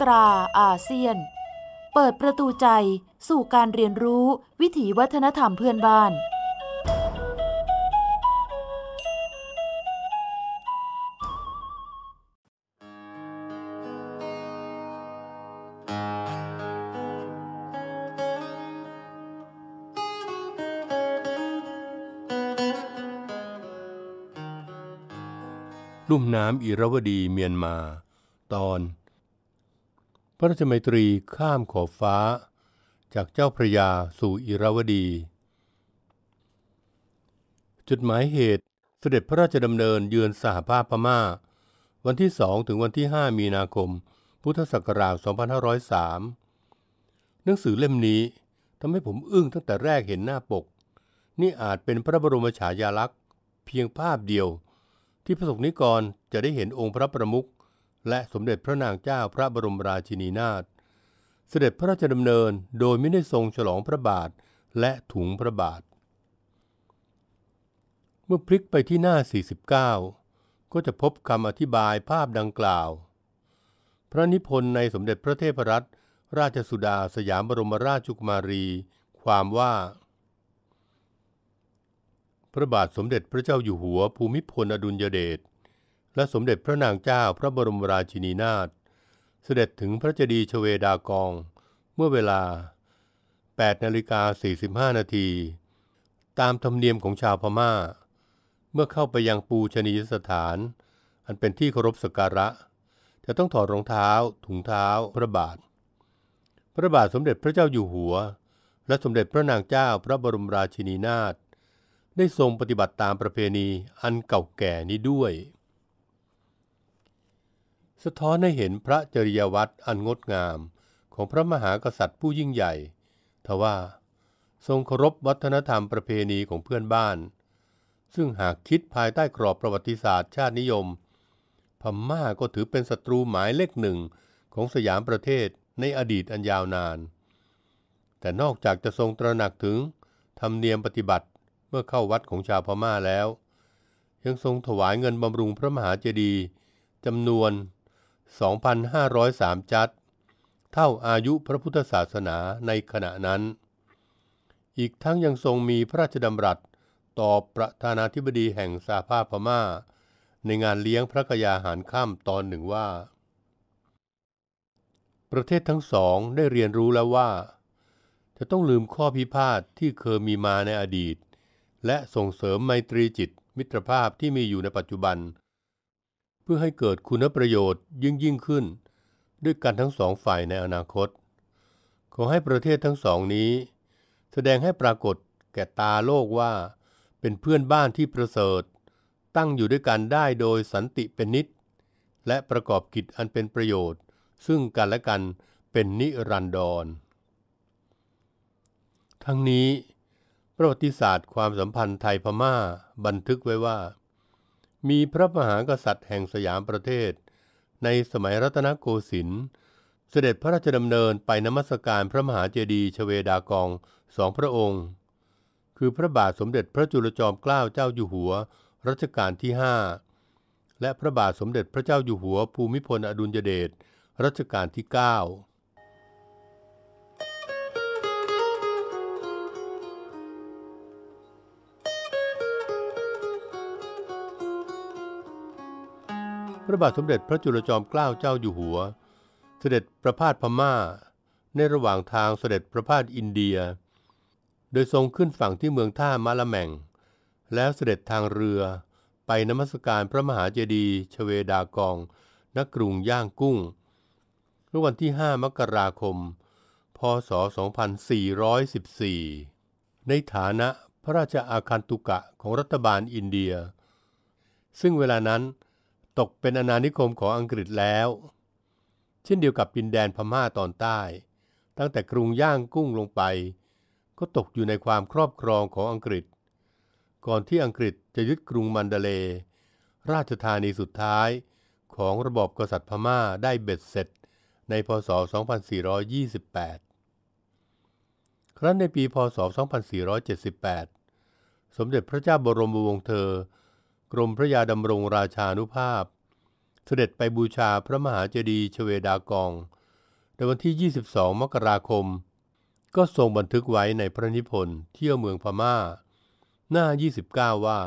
ตราอาเซียน เปิดประตูใจสู่การเรียนรู้วิถีวัฒนธรรมเพื่อนบ้าน ลุ่มน้ำอิรวดีเมียนมา ตอนระราชมัยตรีข้ามขอบฟ้า จากเจ้าพระยาสู่อิราวดี จุดหมายเหตุเสด็จพระราชดำเนินเยือนสหภาพพม่า วันที่ 2 ถึงวันที่ 5 มีนาคม พุทธศักราช 2503 หนังสือเล่มนี้ทำให้ผมอึ้งตั้งแต่แรกเห็นหน้าปก นี่อาจเป็นพระบรมฉายาลักษณ์ เพียงภาพเดียว ที่พระสงฆ์นิกรจะได้เห็นองค์พระประมุขและสมเด็จพระนางเจ้าพระบรมราชินีนาถเสด็จพระราชดำเนินโดยไม่ได้ทรงฉลองพระบาทและถุงพระบาท เมื่อพลิกไปที่หน้า 49 ก็จะพบคำอธิบายภาพดังกล่าว พระนิพนธ์ในสมเด็จพระเทพรัตนราชสุดา สยามบรมราชกุมารีความว่า พระบาทสมเด็จพระเจ้าอยู่หัว ภูมิพลอดุลยเดชและสมเด็จพระนางเจ้าพระบรมราชินีนาถเสด็จถึงพระเจดีย์ชเวดากองเมื่อเวลา 8นาฬิกา45นาทีตามธรรมเนียมของชาวพมา่า เมื่อเข้าไปยังปูชนียสถาน อันเป็นที่เคารพสักการะ จะต้องถอดรองเท้าถุงเท้าพระบาท พระบาทสมเด็จพระเจ้าอยู่หัว และสมเด็จพระนางเจ้าพระบรมราชินีนาถได้ทรงปฏิบัติตามประเพณีอันเก่าแก่นี้ด้วยสะท้อนให้เห็นพระจริยวัตรอันงดงามของพระมหากษัตริย์ผู้ยิ่งใหญ่ ทว่าทรงเคารพวัฒนธรรมประเพณีของเพื่อนบ้าน ซึ่งหากคิดภายใต้กรอบประวัติศาสตร์ชาตินิยม พม่าก็ถือเป็นศัตรูหมายเลขหนึ่งของสยามประเทศในอดีตอันยาวนาน แต่นอกจากจะทรงตระหนักถึงธรรมเนียมปฏิบัติเมื่อเข้าวัดของชาวพม่าแล้ว ยังทรงถวายเงินบำรุงพระมหาเจดีย์จำนวน2,503 จัดเท่าอายุพระพุทธศาสนาในขณะนั้น อีกทั้งยังทรงมีพระราชดำรัสต่อประธานาธิบดีแห่งสาภาพพม่าในงานเลี้ยงพระกยาหารข้ามตอนหนึ่งว่า ประเทศทั้งสองได้เรียนรู้แล้วว่า จะต้องลืมข้อพิพาทที่เคยมีมาในอดีต และส่งเสริมไมตรีจิตมิตรภาพที่มีอยู่ในปัจจุบันเพื่อให้เกิดคุณประโยชน์ยิ่งยิ่งขึ้นด้วยกันทั้งสองฝ่ายในอนาคต ขอให้ประเทศทั้งสองนี้ แสดงให้ปรากฏแก่ตาโลกว่าเป็นเพื่อนบ้านที่ประเสริฐ ตั้งอยู่ด้วยกันได้โดยสันติเป็นนิดและประกอบกิจอันเป็นประโยชน์ ซึ่งกันและกันเป็นนิรันดร ทั้งนี้ประวัติศาสตร์ความสัมพันธ์ไทยพมา่าบันทึกไว้ว่ามีพระมหากษัตริย์แห่งสยามประเทศในสมัยรัตนโกสินทร์เสด็จพระราชดำเนินไปนมัสการพระมหาเจดีย์ชเวดากองสองพระองค์ คือพระบาทสมเด็จพระจุลจอมเกล้าเจ้าอยู่หัว รัชกาลที่หและพระบาทสมเด็จพระเจ้าอยู่หัวภูมิพลอดุลยเดชรัชกาลที่ 9ระบาทสมเด็จพระจุลจอมเกล้าเจ้าอยู่หัว เสด็จประพาสพม่าในระหว่างทางเสด็จประพาสอินเดีย โดยทรงขึ้นฝั่งที่เมืองท่ามาละแมงแล้วเสด็จทางเรือไปนมัสการพระมหาเจดีย์ชเวดากองนักกรุงย่างกุ้งเมื่อวันที่ 5 มกราคม พศ 2414 ในฐานะพระราชอาคันตุกะของรัฐบาลอินเดีย ซึ่งเวลานั้นตกเป็นอาณานิคมของอังกฤษแล้ว เช่นเดียวกับดินแดนพม่าตอนใต้ตั้งแต่กรุงย่างกุ้งลงไป ก็ตกอยู่ในความครอบครองของอังกฤษ ก่อนที่อังกฤษจะยึดกรุงมันเดเล ราชธานีสุดท้ายของระบบกษัตริย์พม่าได้เบ็ดเสร็จในพศ 2428 ครั้นในปีพศ 2478 สมเด็จพระเจ้าบรมวงศ์เธอกรมพระยาดำรงราชานุภาพ เสด็จไปบูชาพระมหาเจดีย์ชเวดากองในวันที่ 22 มกราคม ก็ทรงบันทึกไว้ในพระนิพนธ์เที่ยวเมืองพมา่า หน้า 29 ว่า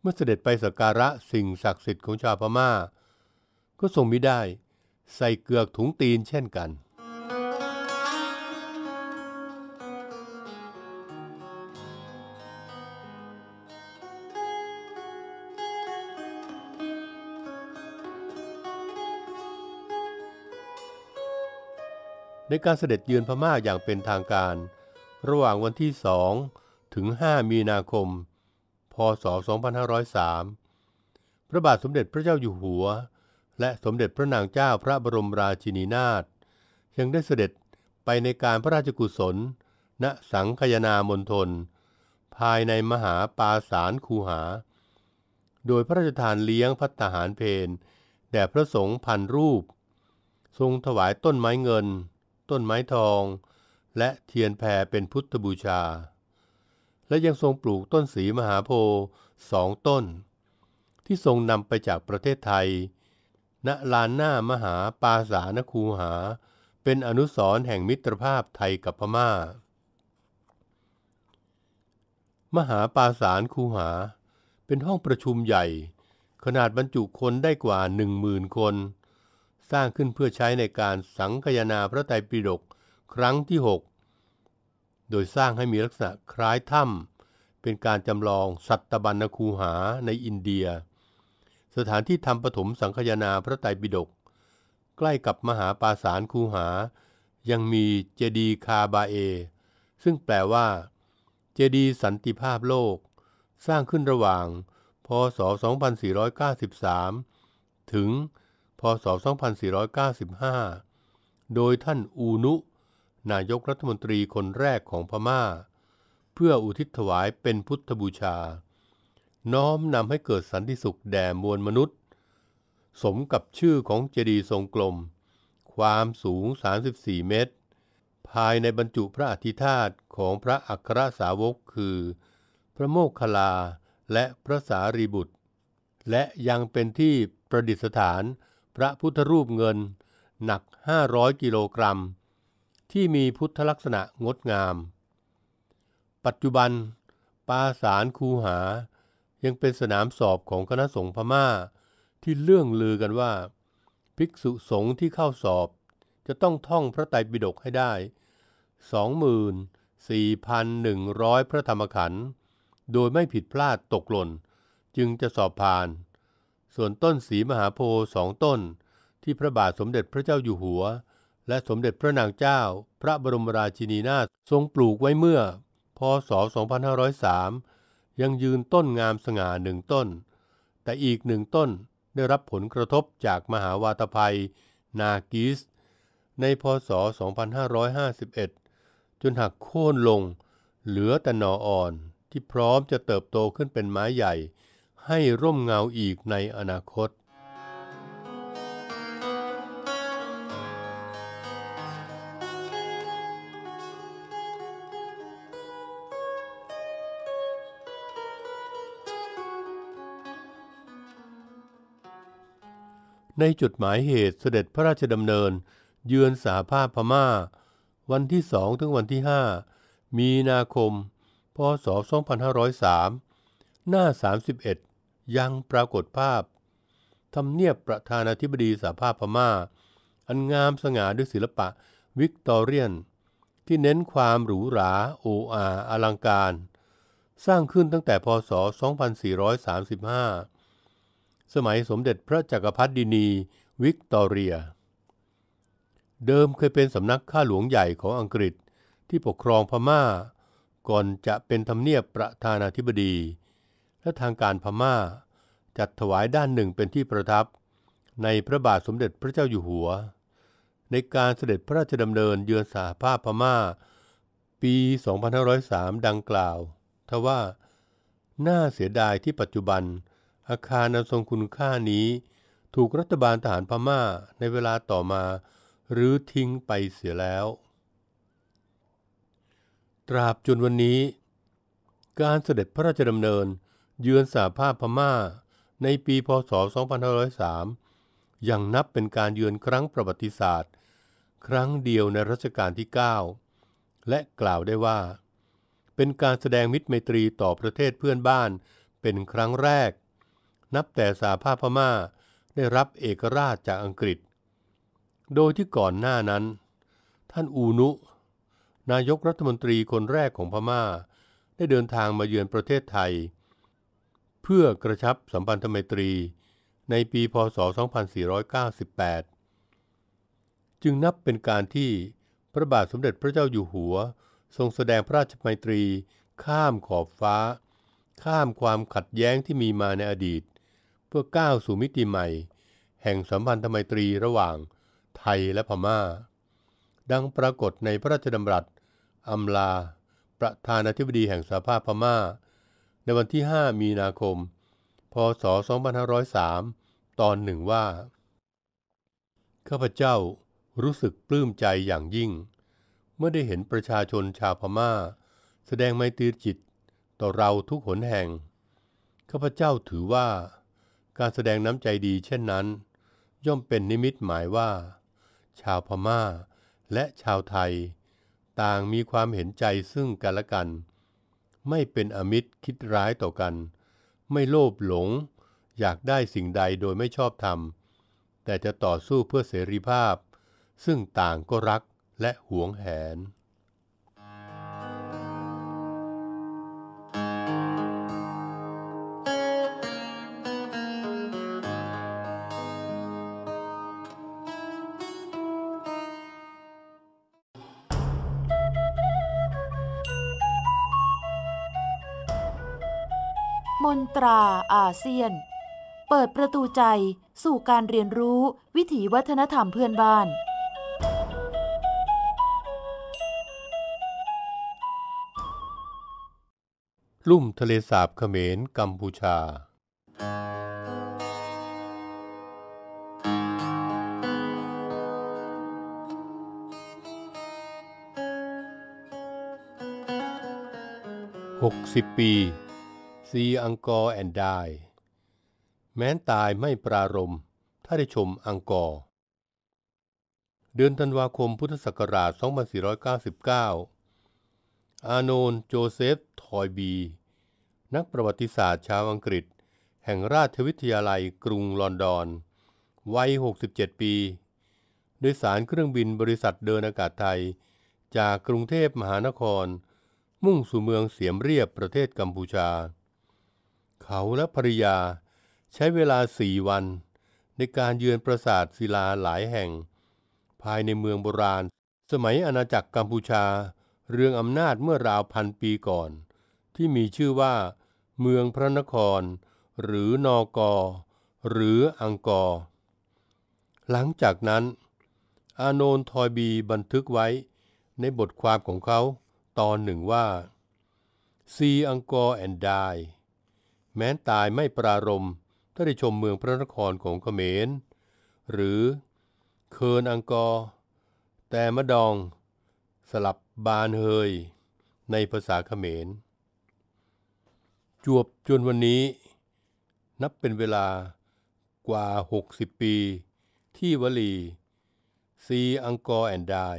เมื่อเสด็จไปสักการะสิ่งศักดิ์สิทธิ์ของชาวพมา่า ก็ทรงมิได้ใส่เกือกถุงตีนเช่นกันในการเสด็จเยือนพม่าอย่างเป็นทางการ ระหว่างวันที่ 2 ถึง 5 มีนาคม พศ 2503 พระบาทสมเด็จพระเจ้าอยู่หัว และสมเด็จพระนางเจ้าพระบรมราชินีนาถยังได้เสด็จไปในการพระราชกุศล ณสังคยนามนทน ภายในมหาปาสารคูหา โดยพระราชทานเลี้ยงพัฒหารเพนแด่พระสงฆ์พันรูป ทรงถวายต้นไม้เงินต้นไม้ทองและเทียนแพรเป็นพุทธบูชา และยังทรงปลูกต้นสีมหาโพธิ์สองต้น ที่ทรงนำไปจากประเทศไทย ณลานหน้ามหาปาสานคูหา เป็นอนุสรณ์แห่งมิตรภาพไทยกับพมา่า มหาปาสานคูหาเป็นห้องประชุมใหญ่ขนาดบรรจุคนได้กว่าหนึ่งหมื่นคนสร้างขึ้นเพื่อใช้ในการสังคยนาพระไตรปิฎกครั้งที่ 6 โดยสร้างให้มีลักษณะคล้ายถ้ำ เป็นการจำลองสัตบัญคูหาในอินเดีย สถานที่ทำปฐมสังคยนาพระไตรปิฎกใกล้กับมหาปราสาทคูหา ยังมีเจดีคาบาเอ ซึ่งแปลว่า เจดีสันติภาพโลก สร้างขึ้นระหว่างพศ 2493 ถึงพศ2495 โดยท่านอูนุ นายกรัฐมนตรีคนแรกของพมา่า เพื่ออุทิศถวายเป็นพุทธบูชา น้อมนำให้เกิดสันติสุขแด่มวลมนุษย์ สมกับชื่อของเจดีย์ทรงกลม ความสูง 34 เมตร ภายในบรรจุพระอธิธาตของพระอัครสาวกคือ พระโมคคลาและพระสารีบุตร และยังเป็นที่ประดิษฐานพระพุทธรูปเงินหนัก 500 กิโลกรัม ที่มีพุทธลักษณะงดงาม ปัจจุบันปราสารคูหา ยังเป็นสนามสอบของคณะสงฆ์พมา่า ที่เรื่องลือกันว่า ภิกษุสงฆ์ที่เข้าสอบจะต้องท่องพระไตรปิฎกให้ได้ 24,100 พระธรรมขันธ์โดยไม่ผิดพลาดตกหล่นจึงจะสอบผ่านส่วนต้นสีมหาโพธิ์สองต้น ที่พระบาทสมเด็จพระเจ้าอยู่หัว และสมเด็จพระนางเจ้าพระบรมราชินีนาถทรงปลูกไว้เมื่อ พศ 2503 ยังยืนต้นงามสง่าหนึ่งต้น แต่อีกหนึ่งต้นได้รับผลกระทบจากมหาวาตภัย นากิส ในพศ 2551 จนหักโค่นลงเหลือแต่หน่ออ่อนที่พร้อมจะเติบโตขึ้นเป็นไม้ใหญ่ให้ร่มเงาอีกในอนาคต ในจุดหมายเหตุเสด็จพระราชดำเนิน เยือนสาภาพพม่า วันที่สองถึงวันที่5มีนาคม พศ 2503หน้า31ยังปรากฏภาพทำเนียบประธานาธิบดีสหภาพพมา่า อันงามสง่าด้วยศิลปะวิกตอเรียน ที่เน้นความหรูหราโออาอลังการ สร้างขึ้นตั้งแต่พศ 2435 สมัยสมเด็จพระจักรพรรดินีวิกตอเรีย เดิมเคยเป็นสำนักข้าหลวงใหญ่ของอังกฤษที่ปกครองพมา่า ก่อนจะเป็นทำเนียบประธานาธิบดีและทางการพม่าจัดถวายด้านหนึ่งเป็นที่ประทับ ในพระบาทสมเด็จพระเจ้าอยู่หัว ในการเสด็จพระราชดำเนินเยือนสาภาพพม่า ปี 2503 ดังกล่าว ทว่าน่าเสียดายที่ปัจจุบันอาคารอันทรงคุณค่านี้ ถูกรัฐบาลทหารพม่าในเวลาต่อมาหรือทิ้งไปเสียแล้ว ตราบจนวันนี้ การเสด็จพระราชดำเนินเยือนสหภาพพม่า ในปีพศ 2503 ยังนับเป็นการเยือนครั้งประวัติศาสตร์ ครั้งเดียวในรัชกาลที่ 9 และกล่าวได้ว่า เป็นการแสดงมิตรไมตรีต่อประเทศเพื่อนบ้าน เป็นครั้งแรก นับแต่สหภาพพม่าได้รับเอกราชจากอังกฤษ โดยที่ก่อนหน้านั้น ท่านอูนุนายกรัฐมนตรีคนแรกของพม่าได้เดินทางมาเยือนประเทศไทยเพื่อกระชับสัมพันธไมตรีในปีพศ 2498 จึงนับเป็นการที่พระบาทสมเด็จพระเจ้าอยู่หัวทรงแสดงพระราชไมตรีข้ามขอบฟ้า ข้ามความขัดแย้งที่มีมาในอดีต เพื่อก้าวสู่มิติใหม่ แห่งสัมพันธไมตรีระหว่างไทยและพมา่า ดังปรากฏในพระราชดำรัสอำลาประธานาธิบดีแห่งสหภาพพมา่าในวันที่ 5 มีนาคม พศ 2503 ตอนหนึ่งว่า ข้าพเจ้ารู้สึกปลื้มใจอย่างยิ่ง เมื่อได้เห็นประชาชนชาวพมา่า แสดงไมตรีจิตต่อเราทุกหนแห่ง ข้าพเจ้าถือว่าการแสดงน้ำใจดีเช่นนั้น ย่อมเป็นนิมิตหมายว่า ชาวพมา่าและชาวไทย ต่างมีความเห็นใจซึ่งกันและกันไม่เป็นอมิตรคิดร้ายต่อกัน ไม่โลภหลง อยากได้สิ่งใดโดยไม่ชอบธรรมแต่จะต่อสู้เพื่อเสรีภาพ ซึ่งต่างก็รักและหวงแหนมนตราอาเซียน เปิดประตูใจสู่การเรียนรู้ วิถีวัฒนธรรมเพื่อนบ้าน ลุ่มทะเลสาบเขมรกัมพูชา หกสิบปีซีอังกอร์แอนด์ไดแม้นตายไม่ปรารม ถ้าได้ชมอังกอร์ เดือนธันวาคมพุทธศักราช 2499 อานนท์โจเซฟ ทอยบี นักประวัติศาสตร์ ชาวอังกฤษ แห่งราชวิทยาลัยกรุงลอนดอน วัย 67 ปี โดยสารเครื่องบินบริษัทเดินอากาศไทย จากกรุงเทพมหานคร มุ่งสู่เมืองเสียมเรียบประเทศกัมพูชาเขาและภริยาใช้เวลาสี่วันในการเยือนปราสาทศิลาหลายแห่ง ภายในเมืองโบราณสมัยอาณาจักรกัมพูชา เรืองอำนาจเมื่อราวพันปีก่อน ที่มีชื่อว่าเมืองพระนครหรือนอกอ หรืออังกอรหลังจากนั้นอานนทอยบีบันทึกไว้ในบทความของเขาตอนหนึ่งว่า See a n g k แอนด์ได e แม้นตายไม่ปรารมถ้าได้ชมเมืองพระนครของเขมร หรือเคินอังกอร์ แต่มะดองสลับบานเฮยในภาษาเขมร จวบจนวันนี้นับเป็นเวลากว่า 60 ปี ที่วลี ซีอังกอร์แอนดาย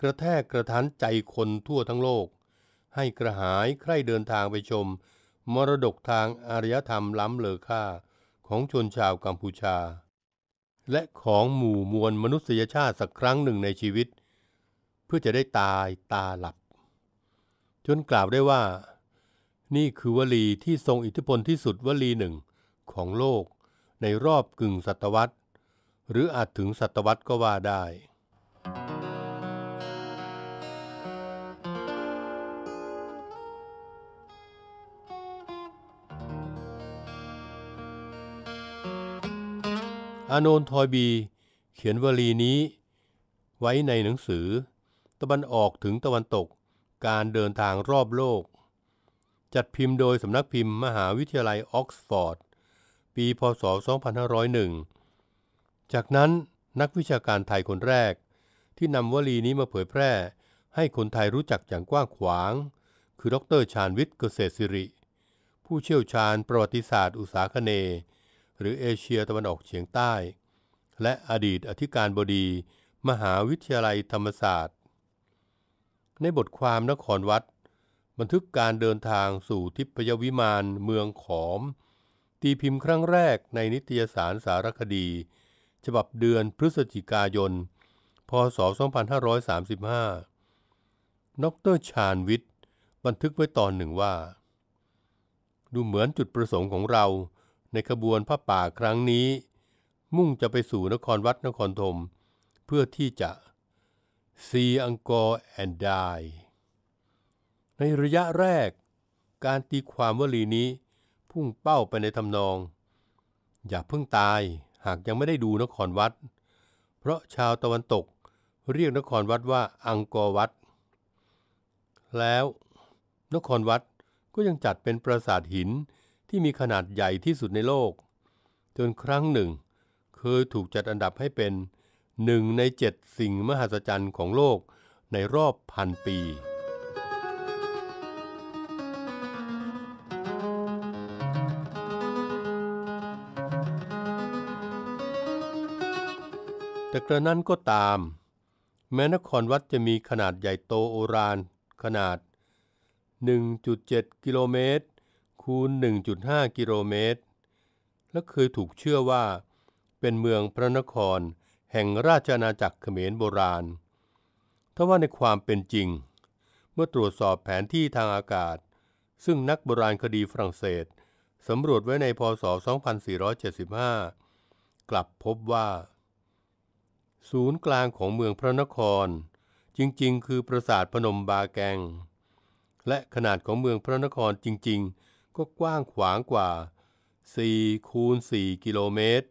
กระแทกกระทันใจคนทั่วทั้งโลก ให้กระหายใคร่เดินทางไปชมมรดกทางอารยธรรมล้ำเลอค่าของชนชาวกัมพูชา และของหมู่มวลมนุษยชาติสักครั้งหนึ่งในชีวิต เพื่อจะได้ตายตาหลับจนกล่าวได้ว่านี่คือวลีที่ทรงอิทธิพลที่สุดวลีหนึ่งของโลกในรอบกึ่งศตวรรษ หรืออาจถึงศตวรรษก็ว่าได้อานนทอยบี เขียนวลีนี้ ไว้ในหนังสือ ตะวันออกถึงตะวันตกการเดินทางรอบโลก จัดพิมพ์โดยสำนักพิมพ์มหาวิทยาลัยออกซฟอร์ด ปีพศ 2501 จากนั้นนักวิชาการไทยคนแรก ที่นำวลีนี้มาเผยแพร่ให้คนไทยรู้จักอย่างกว้างขวาง คือดรชาญวิทย์เกษตรสิริ ผู้เชี่ยวชาญประวัติศาสตร์อุตสาคเนยหรือเอเชียตะวันออกเฉียงใต้ และอดีตอธิการบดี มหาวิทยาลัยธรรมศาสตร์ ในบทความนครวัด บันทึกการเดินทางสู่ทิพยวิมานเมืองขอม ตีพิมพ์ครั้งแรกในนิตยสารสารคดี ฉบับเดือนพฤศจิกายนพศ 2535ดรชาญวิทย์บันทึกไว้ตอนหนึ่งว่า ดูเหมือนจุดประสงค์ของเราในขบวนพระป่าครั้งนี้ มุ่งจะไปสู่นครวัดนครธมเพื่อที่จะ see อังกอร์แอนด์ไดในระยะแรกการตีความวลีนี้พุ่งเป้าไปในทำนอง อย่าเพิ่งตายหากยังไม่ได้ดูนครวัด เพราะชาวตะวันตกเรียกนครวัดว่าอังกอร์วัด แล้วนครวัดก็ยังจัดเป็นปราสาทหินที่มีขนาดใหญ่ที่สุดในโลก จนครั้งหนึ่ง เคยถูกจัดอันดับให้เป็นหนึ่งในเจ็ดสิ่งมหัศจรรย์ของโลกในรอบพันปี แต่กระนั้นก็ตาม แม้นครวัดจะมีขนาดใหญ่โตโอรานขนาด 1.7 กิโลเมตรคูณ 1.5 กิโลเมตร และเคยถูกเชื่อว่า เป็นเมืองพระนครแห่งราชอาณาจักรเขมรโบราณ ทว่าในความเป็นจริง เมื่อตรวจสอบแผนที่ทางอากาศ ซึ่งนักโบราณคดีฝรั่งเศสสำรวจไว้ในพศ 2475 กลับพบว่า ศูนย์กลางของเมืองพระนคร จริงๆ คือปราสาทพนมบาแกง และขนาดของเมืองพระนครจริง ๆก็กว้างขวางกว่า4คูณ4กิโลเมตร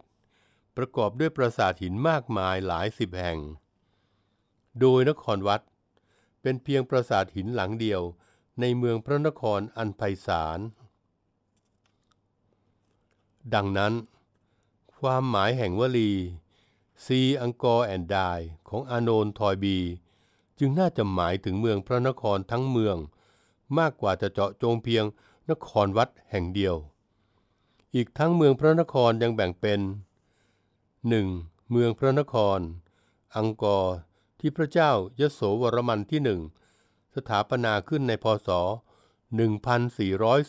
ประกอบด้วยปราสาทหินมากมายหลายสิบแห่ง โดยนครวัดเป็นเพียงปราสาทหินหลังเดียวในเมืองพระนครอันไพศาล ดังนั้น ความหมายแห่งวลีซีอังกอร์แอนดายของอานนทอยบี จึงน่าจะหมายถึงเมืองพระนครทั้งเมืองมากกว่าจะเจาะจงเพียงนครวัดแห่งเดียว อีกทั้งเมืองพระนครยังแบ่งเป็น 1. เมืองพระนคร อังกอร์ที่พระเจ้ายโสวรมันที่หนึ่งสถาปนาขึ้นในพศ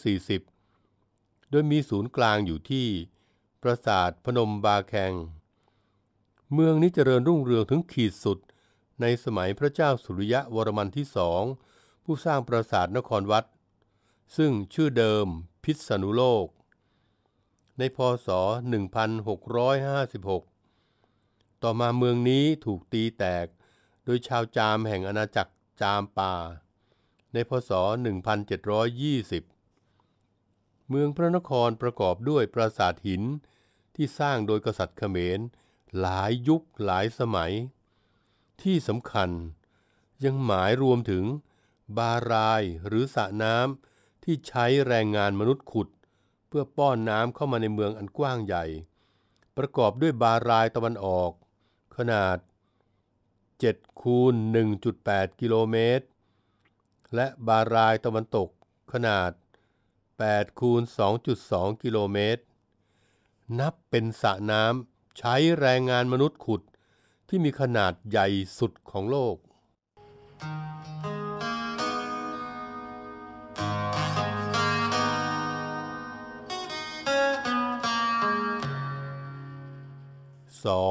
1440 โดยมีศูนย์กลางอยู่ที่ ปราสาทพนมบาแคง เมืองนี้เจริญรุ่งเรือง ถึงขีดสุดในสมัยพระเจ้าสุริยะวรมันที่สองผู้สร้างปราสาทนครวัดซึ่งชื่อเดิมพิษณุโลก ในพศ 1656 ต่อมาเมืองนี้ถูกตีแตกโดยชาวจามแห่งอาณาจักรจามป่า ในพศ 1720 เมืองพระนครประกอบด้วยปราสาทหินที่สร้างโดยกษัตริย์เขมรหลายยุคหลายสมัย ที่สำคัญยังหมายรวมถึงบารายหรือสระน้ำที่ใช้แรงงานมนุษย์ขุดเพื่อป้อนน้ำเข้ามาในเมืองอันกว้างใหญ่ ประกอบด้วยบารายตะวันออกขนาด 7 คูณ 1.8 กิโลเมตร และบารายตะวันตกขนาด 8 คูณ 2.2 กิโลเมตร นับเป็นสระน้ำใช้แรงงานมนุษย์ขุดที่มีขนาดใหญ่สุดของโลก Thank you.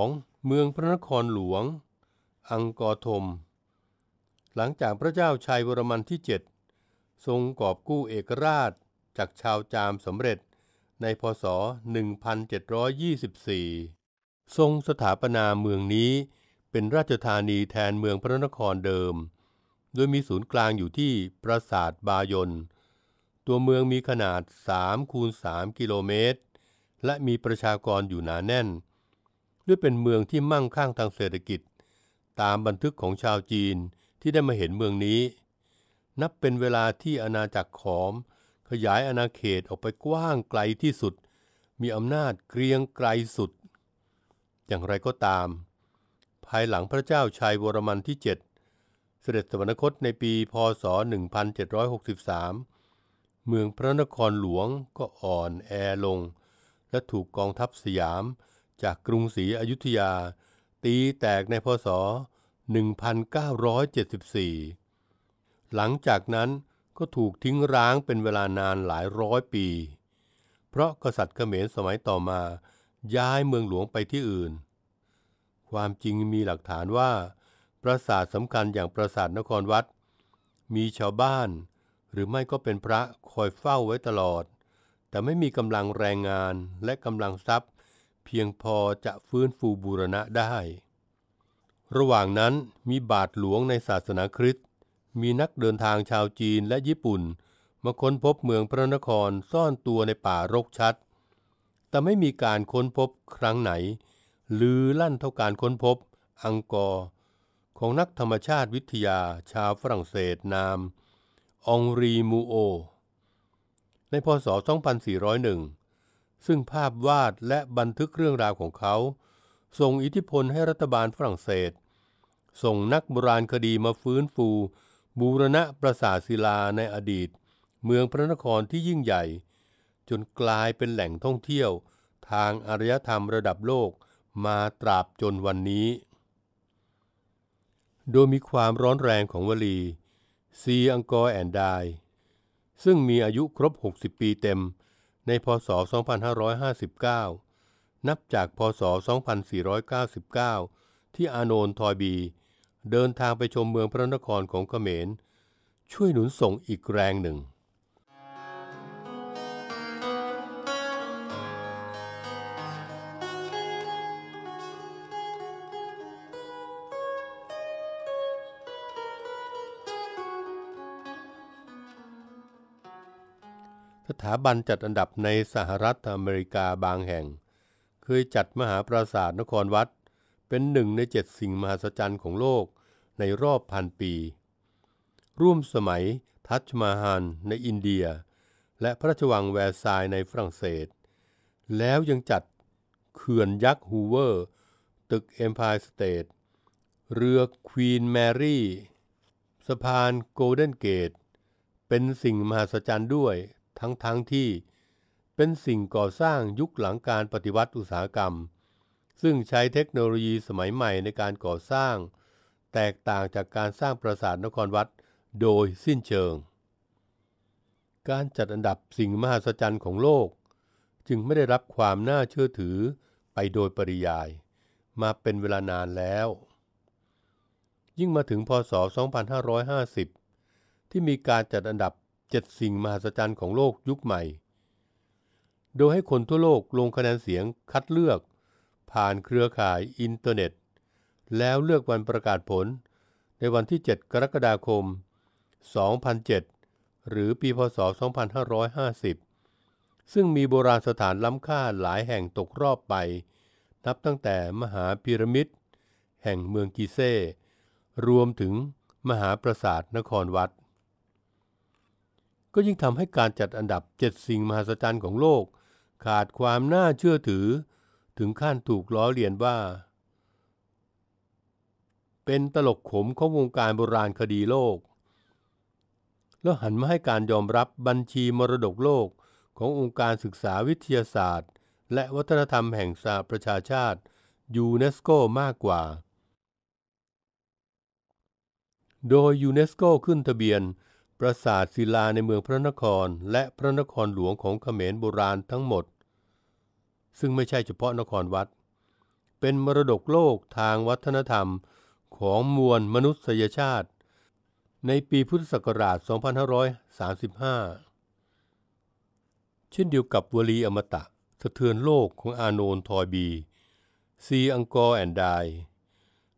2. เมืองพระนครหลวง อังกอธม หลังจากพระเจ้าชัยวรมันที่ 7 ทรงกอบกู้เอกราชจากชาวจามสำเร็จในพศ 1724 ทรงสถาปนาเมืองนี้เป็นราชธานีแทนเมืองพระนครเดิม โดยมีศูนย์กลางอยู่ที่ปราสาทบายนตัวเมืองมีขนาด 3 คูณ 3 กิโลเมตร และมีประชากรอยู่หนาแน่นด้วยเป็นเมืองที่มั่งคั่งทางเศรษฐกิจ ตามบันทึกของชาวจีนที่ได้มาเห็นเมืองนี้ นับเป็นเวลาที่อาณาจักรขอม ขยายอาณาเขตออกไปกว้างไกลที่สุด มีอำนาจเกรียงไกลสุด อย่างไรก็ตาม ภายหลังพระเจ้าชัยวรมันที่ 7 เสด็จสวรรคตในปีพศ 1763 เมืองพระนครหลวงก็อ่อนแอลง และถูกกองทัพสยามจากกรุงศรีอยุธยาตีแตกในพศ1974หลังจากนั้นก็ถูกทิ้งร้างเป็นเวลานานหลายร้อยปี เพราะกษัตริย์เขมรสมัยต่อมาย้ายเมืองหลวงไปที่อื่น ความจริงมีหลักฐานว่า ปราสาทสำคัญอย่างปราสาทนครวัด มีชาวบ้าน หรือไม่ก็เป็นพระคอยเฝ้าไว้ตลอด แต่ไม่มีกำลังแรงงานและกำลังทรัพย์เพียงพอจะฟื้นฟูบูรณะได้ ระหว่างนั้นมีบาทหลวงในศาสนาคริสต์ มีนักเดินทางชาวจีนและญี่ปุ่นมาค้นพบเมืองพระนครซ่อนตัวในป่ารกชัด แต่ไม่มีการค้นพบครั้งไหน หรือลั่นเท่าการค้นพบอังกอร์ของนักธรรมชาติวิทยาชาวฝรั่งเศสนามองรีมูโอ ในพศ 2401ซึ่งภาพวาดและบันทึกเรื่องราวของเขาส่งอิทธิพลให้รัฐบาลฝรั่งเศส ส่งนักโบราณคดีมาฟื้นฟู บูรณะปราสาทศิลาในอดีต เมืองพระนครที่ยิ่งใหญ่ จนกลายเป็นแหล่งท่องเที่ยว ทางอารยธรรมระดับโลกมาตราบจนวันนี้ โดยมีความร้อนแรงของวลี ซีอังกอร์แอนดาย ซึ่งมีอายุครบ 60 ปีเต็มในพศ 2559 นับจากพศ 2499 ที่อาโนนทอยบี เดินทางไปชมเมืองพระนครของเขมร ช่วยหนุนส่งอีกแรงหนึ่งถาบันจัดอันดับในสหรัฐอเมริกาบางแห่ง เคยจัดมหาปราสาทนครวัดเป็นหนึ่งในเจ็ดสิ่งมหัศจรรย์ของโลกในรอบพันปี ร่วมสมัยทัชมาฮานในอินเดีย และพระราชวังแวร์ซายในฝรั่งเศส แล้วยังจัดเขื่อนยักษ์ฮูเวอร์ ตึกเอ็มพายสเตท เรือควีนแมรี่สะพานโกลเด้นเกต เป็นสิ่งมหัศจรรย์ด้วยทั้งๆทที่เป็นสิ่งก่อสร้างยุคหลังการปฏิวัติอุตสาหกรรม ซึ่งใช้เทคโนโลยีสมัยใหม่ในการก่อสร้าง แตกต่างจากการสร้างปราสาทนครวัดโดยสิ้นเชิง การจัดอันดับสิ่งมหัศจรรย์ของโลก จึงไม่ได้รับความน่าเชื่อถือไปโดยปริยาย มาเป็นเวลานานแล้ว ยิ่งมาถึงพศ 2550 ที่มีการจัดอันดับ7สิ่งมหัศจรรย์ของโลกยุคใหม่ โดยให้คนทั่วโลกลงคะแนนเสียงคัดเลือก ผ่านเครือข่ายอินเทอร์เน็ต แล้วเลือกวันประกาศผล ในวันที่ 7 กรกฎาคม 2007 หรือปีพศ 2550 ซึ่งมีโบราณสถานล้ำค่าหลายแห่งตกรอบไป นับตั้งแต่มหาพีระมิดแห่งเมืองกิเซ่ รวมถึงมหาปราสาทนครวัดก็ยิ่งทำให้การจัดอันดับ 7 สิ่งมหัศจรรย์ของโลก ขาดความน่าเชื่อถือ ถึงขั้นถูกล้อเลียนว่า เป็นตลกขมของวงการโบราณคดีโลก แล้วหันมาให้การยอมรับบัญชีมรดกโลกขององค์การศึกษาวิทยาศาสตร์ และวัฒนธรรมแห่งสหประชาชาติยูเนสโกมากกว่า โดยยูเนสโกขึ้นทะเบียนปราสาทศิลาในเมืองพระนครและพระนครหลวงของเขมรโบราณทั้งหมด ซึ่งไม่ใช่เฉพาะนครวัด เป็นมรดกโลกทางวัฒนธรรมของมวลมนุษยชาติ ในปีพุทธศักราช 2535 เช่นเดียวกับวลีอมตะสะเทือนโลกของอาโนนทอยบี ซีอังกอร์แอนดาย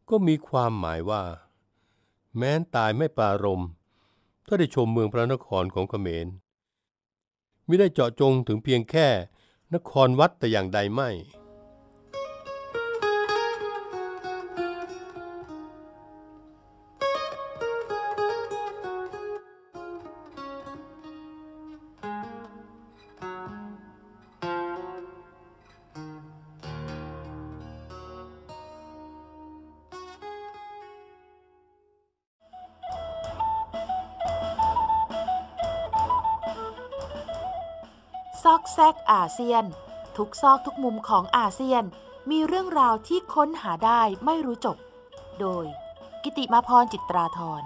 ก็มีความหมายว่า แม้นตายไม่ปารมถ้าได้ชมเมืองพระนครของเขมรไม่ได้เจาะจงถึงเพียงแค่นครวัดแต่อย่างใดไม่ซียนทุกซอกทุกมุมของอาเซียนมีเรื่องราวที่ค้นหาได้ไม่รู้จบ โดย กิติมาพรจิตราธร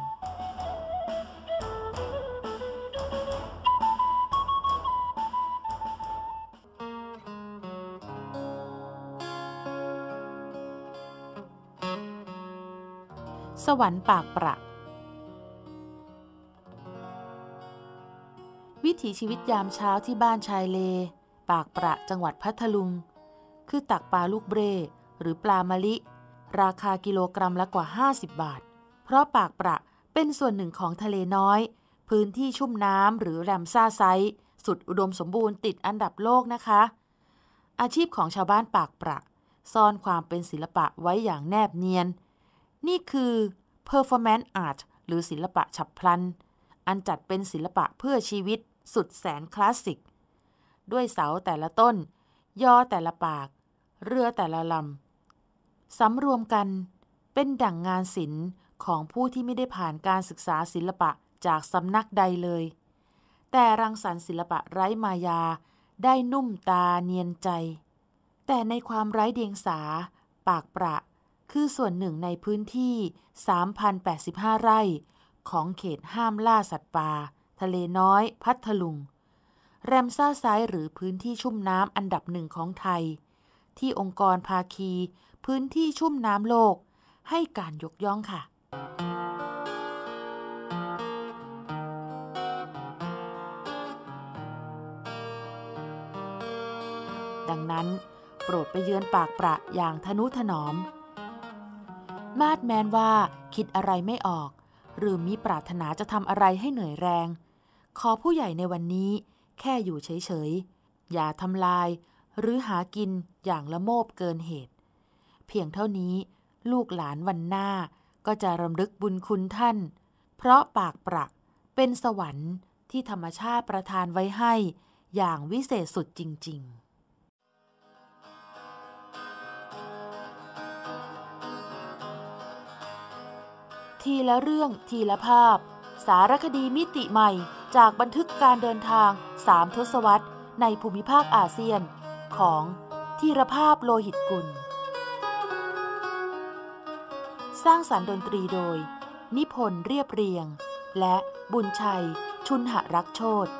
สวรรค์ปากประ วิถีชีวิตยามเช้าที่บ้านชายเลปากประจังหวัดพัทลุง คือตักปลาลูกเบร หรือปลามะลิ ราคากิโลกรัมละกว่า 50 บาท เพราะปากประเป็นส่วนหนึ่งของทะเลน้อย พื้นที่ชุ่มน้ำหรือแรมซ่าไซสุดอุดมสมบูรณ์ติดอันดับโลกนะคะ อาชีพของชาวบ้านปากประ ซ่อนความเป็นศิลปะไว้อย่างแนบเนียน นี่คือ performance art หรือศิลปะฉับพลัน อันจัดเป็นศิลปะเพื่อชีวิตสุดแสนคลาสสิกด้วยเสาแต่ละต้น ยอแต่ละปาก เรือแต่ละลำ สำรวมกันเป็นดั่งงานศิลป์ของผู้ที่ไม่ได้ผ่านการศึกษาศิลปะจากสำนักใดเลย แต่รังสรรค์ศิลปะไร้มายาได้นุ่มตาเนียนใจ แต่ในความไร้เดียงสาปากประ คือส่วนหนึ่งในพื้นที่ 3,085 ไร่ ของเขตห้ามล่าสัตว์ป่าทะเลน้อยพัทลุงแรมซ่าไซหรือพื้นที่ชุ่มน้ำอันดับหนึ่งของไทย ที่องค์กรภาคี พื้นที่ชุ่มน้ำโลก ให้การยกย่องค่ะ ดังนั้น โปรดไปเยือนปากประอย่างทนุถนอม มาดแมนว่า คิดอะไรไม่ออก หรือมีปรารถนาจะทำอะไรให้เหนื่อยแรง ขอผู้ใหญ่ในวันนี้แค่อยู่เฉยๆ อย่าทำลายหรือหากินอย่างละโมบเกินเหตุ เพียงเท่านี้ลูกหลานวันหน้าก็จะรำลึกบุญคุณท่าน เพราะปากปรักเป็นสวรรค์ที่ธรรมชาติประทานไว้ให้อย่างวิเศษสุดจริงๆ ทีละเรื่องทีละภาพ สารคดีมิติใหม่จากบันทึกการเดินทางสามทศวรรษในภูมิภาคอาเซียน ของธีรภาพโลหิตกุล สร้างสารรค์ดนตรีโดย นิพนธ์เรียบเรียง และบุญชัยชุนหรักโชติ